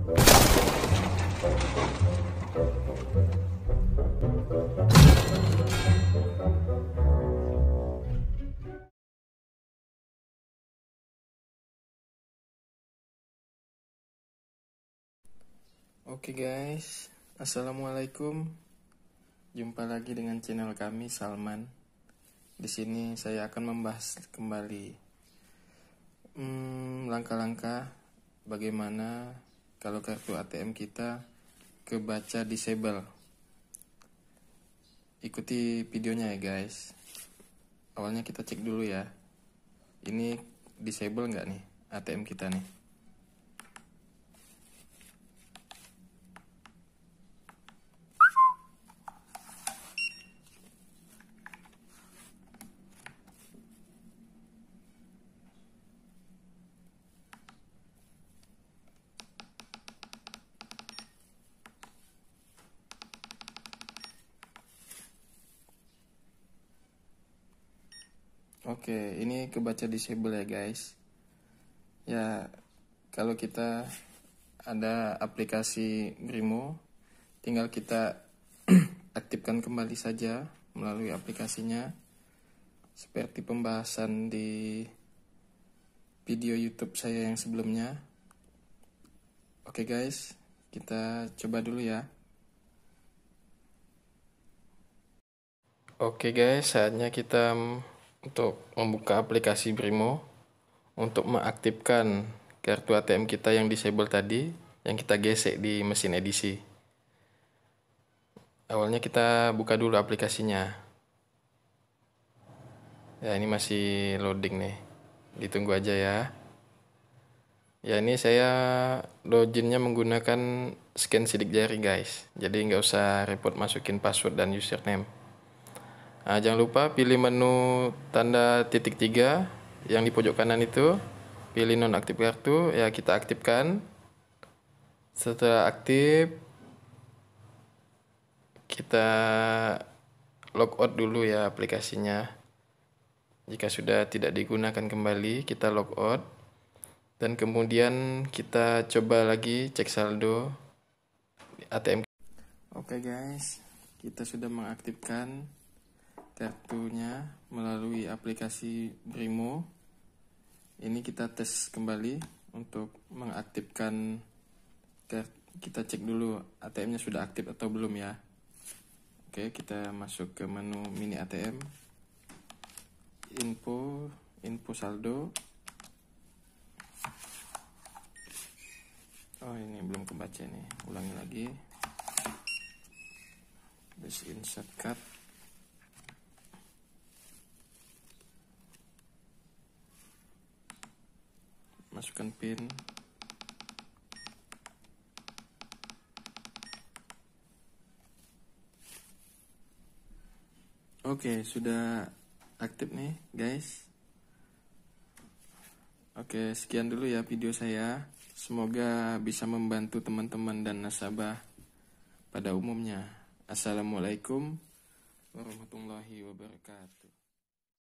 Oke okay guys, assalamualaikum. Jumpa lagi dengan channel kami Salman. Di sini saya akan membahas kembali hmm, langkah-langkah hmm, langkah -langkah bagaimana kalau kartu ATM kita kebaca disable ikuti videonya ya guys awalnya kita cek dulu ya ini disable nggak nih ATM kita nih Oke, ini kebaca disable ya guys. Ya, kalau kita ada aplikasi Grimo, tinggal kita aktifkan kembali saja melalui aplikasinya. Seperti pembahasan di video YouTube saya yang sebelumnya. Oke guys, kita coba dulu ya. Oke guys, saatnya kita untuk membuka aplikasi Brimo untuk mengaktifkan kartu ATM kita yang disable tadi yang kita gesek di mesin edisi. Awalnya kita buka dulu aplikasinya. Ya ini masih loading nih. Ditunggu aja ya. Ya ini saya loginnya menggunakan scan sidik jari guys. Jadi nggak usah repot masukin password dan username. Nah, jangan lupa pilih menu tanda titik tiga yang di pojok kanan itu. Pilih nonaktif kartu, ya kita aktifkan. Setelah aktif, kita log out dulu ya aplikasinya. Jika sudah tidak digunakan kembali, kita log out. Dan kemudian kita coba lagi cek saldo ATM. Oke okay guys, kita sudah mengaktifkan tertunya melalui aplikasi Brimo. Ini kita tes kembali untuk mengaktifkan kita cek dulu ATM-nya sudah aktif atau belum ya. Oke, kita masuk ke menu mini ATM. Info, info saldo. Oh, ini belum kebaca nih. Ulangi lagi. This insert card. masukkan pin Oke, okay, sudah aktif nih, guys. Oke, okay, sekian dulu ya video saya. Semoga bisa membantu teman-teman dan nasabah pada umumnya. Assalamualaikum warahmatullahi wabarakatuh.